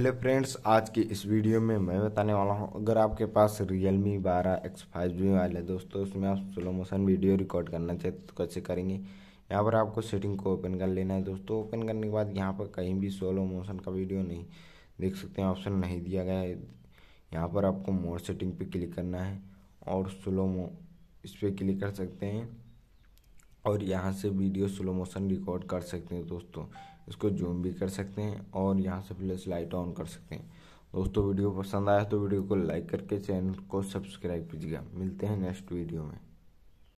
hello friends आज की इस वीडियो में मैं बताने वाला हूँ अगर आपके पास रियल मी बारह एक्स फाइव जी वाला है दोस्तों उसमें आप स्लो मोशन वीडियो रिकॉर्ड करना चाहते तो कैसे करेंगे यहाँ पर आपको सेटिंग को ओपन कर लेना है दोस्तों ओपन करने के बाद यहाँ पर कहीं भी स्लो मोशन का वीडियो नहीं देख सकते हैं ऑप्शन नहीं दिया गया है यहाँ पर आपको मोड सेटिंग पर क्लिक करना है और स्लो मो इस पर क्लिक कर सकते हैं और यहाँ से वीडियो स्लो मोशन रिकॉर्ड कर सकते हैं दोस्तों इसको जूम भी कर सकते हैं और यहाँ से प्लस लाइट ऑन कर सकते हैं दोस्तों वीडियो पसंद आया तो वीडियो को लाइक करके चैनल को सब्सक्राइब कीजिएगा मिलते हैं नेक्स्ट वीडियो में